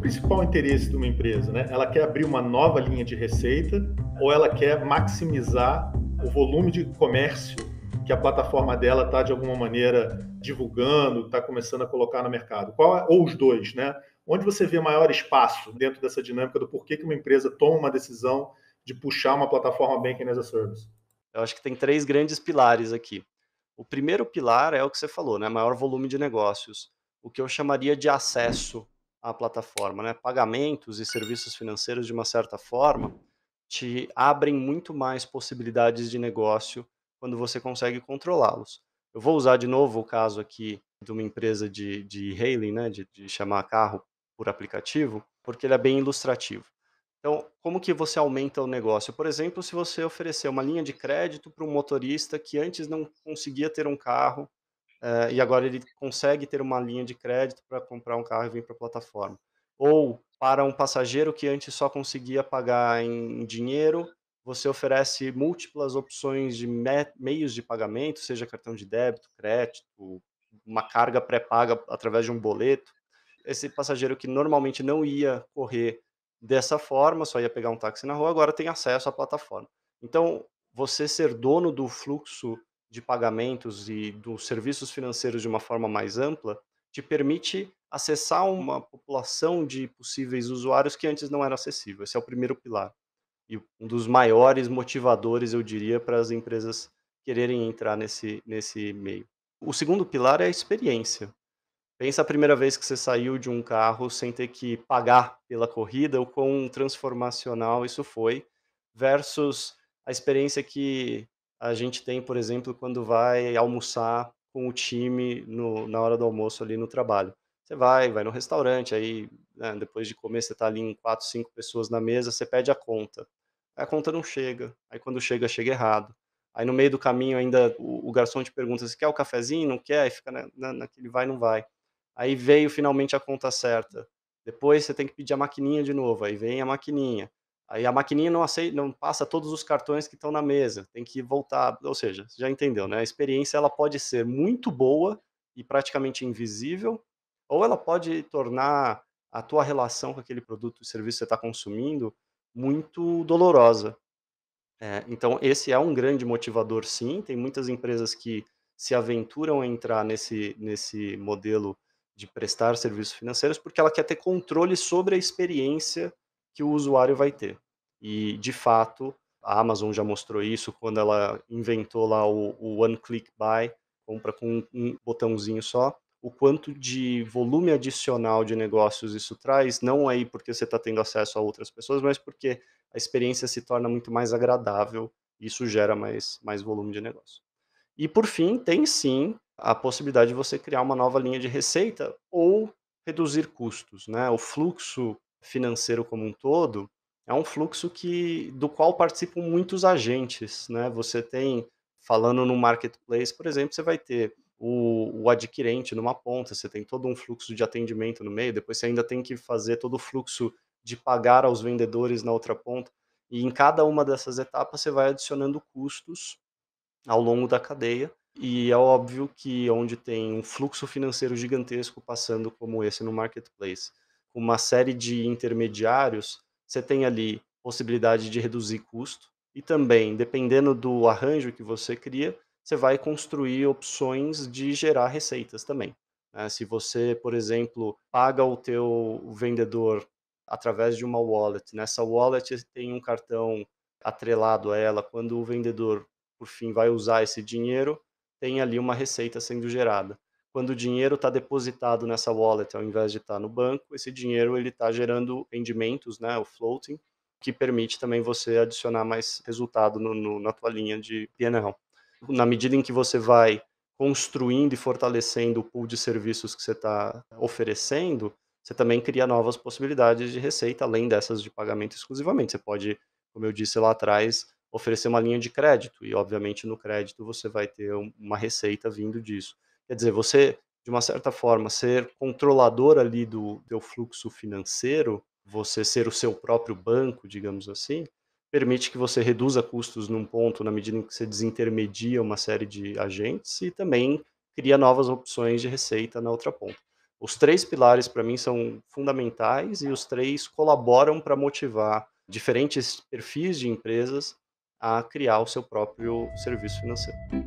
principal interesse de uma empresa? Né? Ela quer abrir uma nova linha de receita ou ela quer maximizar o volume de comércio que a plataforma dela está, de alguma maneira, divulgando, está começando a colocar no mercado? Qual é, ou os dois, né? Onde você vê maior espaço dentro dessa dinâmica do porquê que uma empresa toma uma decisão de puxar uma plataforma Banking as a Service? Eu acho que tem três grandes pilares aqui. O primeiro pilar é o que você falou, né? Maior volume de negócios. O que eu chamaria de acesso a plataforma. Né? Pagamentos e serviços financeiros, de uma certa forma, te abrem muito mais possibilidades de negócio quando você consegue controlá-los. Eu vou usar de novo o caso aqui de uma empresa de, de hailing, né, de, de chamar carro por aplicativo, porque ele é bem ilustrativo. Então, como que você aumenta o negócio? Por exemplo, se você oferecer uma linha de crédito para um motorista que antes não conseguia ter um carro é, e agora ele consegue ter uma linha de crédito para comprar um carro e vir para a plataforma. Ou para um passageiro que antes só conseguia pagar em dinheiro, você oferece múltiplas opções de meios de pagamento, seja cartão de débito, crédito, uma carga pré-paga através de um boleto. Esse passageiro que normalmente não ia correr dessa forma, só ia pegar um táxi na rua, agora tem acesso à plataforma. Então, você ser dono do fluxo de pagamentos e dos serviços financeiros de uma forma mais ampla, te permite acessar uma população de possíveis usuários que antes não era acessível. Esse é o primeiro pilar. E um dos maiores motivadores, eu diria, para as empresas quererem entrar nesse, nesse meio. O segundo pilar é a experiência. Pensa a primeira vez que você saiu de um carro sem ter que pagar pela corrida, o quão transformacional isso foi, versus a experiência que a gente tem, por exemplo, quando vai almoçar com o time no, na hora do almoço ali no trabalho. Você vai, vai no restaurante, aí né, depois de comer você está ali em quatro, cinco pessoas na mesa, você pede a conta. a conta não chega, aí quando chega, chega errado. Aí no meio do caminho ainda o, o garçom te pergunta se quer o cafezinho, não quer, aí fica na, né, na, naquele vai, não vai. Aí veio finalmente a conta certa. Depois você tem que pedir a maquininha de novo, aí vem a maquininha. Aí a maquininha não aceita, não passa todos os cartões que estão na mesa, tem que voltar, ou seja, já entendeu, né? A experiência ela pode ser muito boa e praticamente invisível, ou ela pode tornar a tua relação com aquele produto e serviço que você está consumindo muito dolorosa. É, então esse é um grande motivador, sim. Tem muitas empresas que se aventuram a entrar nesse nesse modelo de prestar serviços financeiros porque ela quer ter controle sobre a experiência que o usuário vai ter. E, de fato, a Amazon já mostrou isso quando ela inventou lá o, o One Click Buy, compra com um botãozinho só. O quanto de volume adicional de negócios isso traz, não é aí porque você está tendo acesso a outras pessoas, mas porque a experiência se torna muito mais agradável e isso gera mais, mais volume de negócio. E por fim, tem sim a possibilidade de você criar uma nova linha de receita ou reduzir custos, né? O fluxo financeiro como um todo, é um fluxo que do qual participam muitos agentes, né? Você tem falando no marketplace, por exemplo, você vai ter o, o, adquirente numa ponta, você tem todo um fluxo de atendimento no meio, depois você ainda tem que fazer todo o fluxo de pagar aos vendedores na outra ponta. E em cada uma dessas etapas você vai adicionando custos ao longo da cadeia. E é óbvio que onde tem um fluxo financeiro gigantesco passando como esse no marketplace, uma série de intermediários, você tem ali possibilidade de reduzir custo e também, dependendo do arranjo que você cria, você vai construir opções de gerar receitas também. Né? Se você, por exemplo, paga o teu vendedor através de uma wallet, nessa wallet tem um cartão atrelado a ela, quando o vendedor, por fim, vai usar esse dinheiro, tem ali uma receita sendo gerada quando o dinheiro está depositado nessa wallet ao invés de estar tá no banco, esse dinheiro ele está gerando rendimentos, né, o floating, que permite também você adicionar mais resultado no, no, na tua linha de PNL. Na medida em que você vai construindo e fortalecendo o pool de serviços que você está oferecendo, você também cria novas possibilidades de receita, além dessas de pagamento exclusivamente. Você pode, como eu disse lá atrás, oferecer uma linha de crédito, e obviamente no crédito você vai ter uma receita vindo disso. Quer dizer, você, de uma certa forma, ser controlador ali do teu fluxo financeiro, você ser o seu próprio banco, digamos assim, permite que você reduza custos num ponto na medida em que você desintermedia uma série de agentes e também cria novas opções de receita na outra ponta. Os três pilares, para mim, são fundamentais e os três colaboram para motivar diferentes perfis de empresas a criar o seu próprio serviço financeiro.